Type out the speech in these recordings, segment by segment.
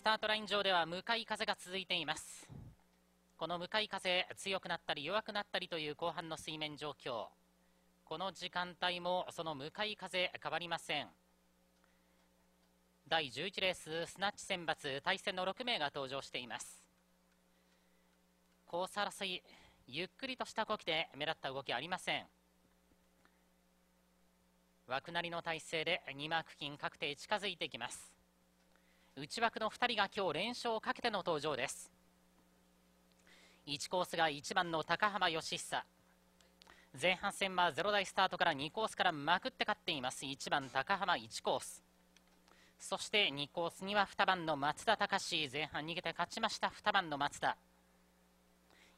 スタートライン上では向かい風が続いていますこの向かい風強くなったり弱くなったりという後半の水面状況この時間帯もその向かい風変わりません第11レーススナッチ選抜対戦の6名が登場していますコース争いゆっくりとした動きで目立った動きありません枠なりの体勢で2マーク金確定近づいていきます内枠の2人が今日連勝をかけての登場です1コースが1番の高浜義久前半戦は0台スタートから2コースからまくって勝っています1番高浜1コースそして2コースには2番の松田隆前半逃げて勝ちました2番の松田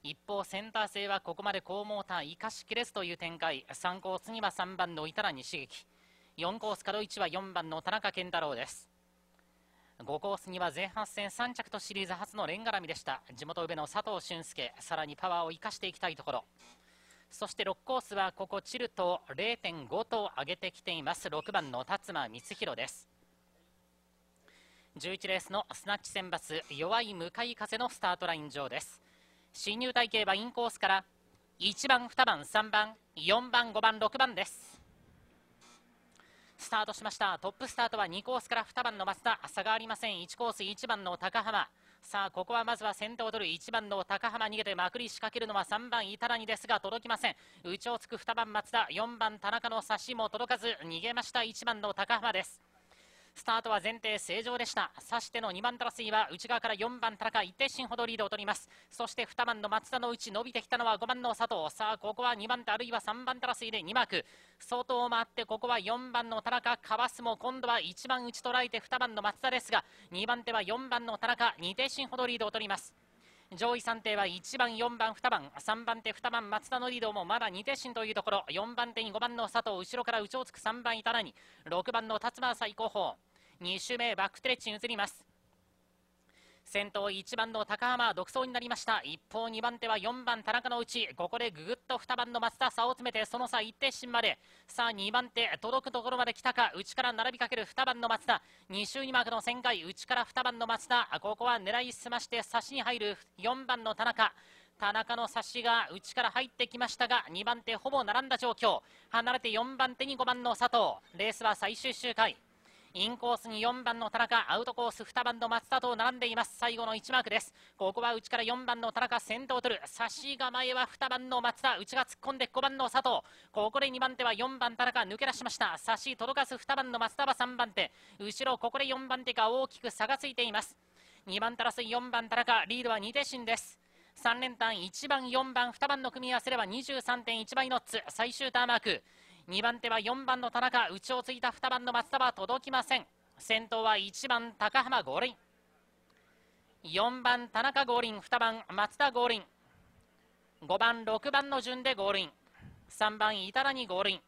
一方センター制はここまで高モーター生かしきれずという展開3コースには3番の板谷茂樹4コースから1は4番の田中健太郎です5コースには前半戦3着とシリーズ初のレンガラミでした地元上の佐藤俊介さらにパワーを生かしていきたいところそして6コースはここチルトを0.5と上げてきています6番の辰馬光弘です11レースのスナッチ選抜弱い向かい風のスタートライン上です新入体系はインコースから1番2番3番4番5番6番ですタートしましたトップスタートは2コースから2番の松田差がありません1コース1番の高浜さあここはまずは先頭を取る1番の高浜逃げてまくり仕掛けるのは3番板谷ですが届きません内をつく2番松田4番田中の差しも届かず逃げました1番の高浜ですスタートは前提正常でしたさしての2番ラスいは内側から4番田中一定進ほどリードを取りますそして2番の松田のうち伸びてきたのは5番の佐藤さあここは2番手あるいは3番ラスいで2幕。外を回ってここは4番の田中かわすも今度は1番打ち捉えて2番の松田ですが2番手は4番の田中2定進ほどリードを取ります上位3艇は1番、4番、2番、3番手、2番、松田のリードもまだ2手進というところ、4番手に5番の佐藤、後ろから内をつく3番、板谷、6番の辰馬最高峰、2周目、バックテレッチに移ります。先頭1番の高浜独走になりました一方2番手は4番田中のうちここでぐぐっと2番の松田差を詰めてその差一定進までさあ2番手届くところまで来たか内から並びかける2番の松田2周2マークの旋回内から2番の松田ここは狙い澄まして差しに入る4番の田中田中の差しが内から入ってきましたが2番手ほぼ並んだ状況離れて4番手に5番の佐藤レースは最終周回インコースに4番の田中アウトコース2番の松田と並んでいます最後の1マークですここは内から4番の田中先頭を取る差しが前は2番の松田内が突っ込んで5番の佐藤ここで2番手は4番田中抜け出しました差し届かず2番の松田は3番手後ろここで4番手が大きく差がついています2番タラス4番田中リードは2手進です3連単1番4番2番の組み合わせでは23.1倍ノッツ最終ターマーク2番手は4番の田中内をついた2番の松田は届きません先頭は1番高浜五輪4番田中五輪2番松田五輪5番6番の順で五輪3番板谷五輪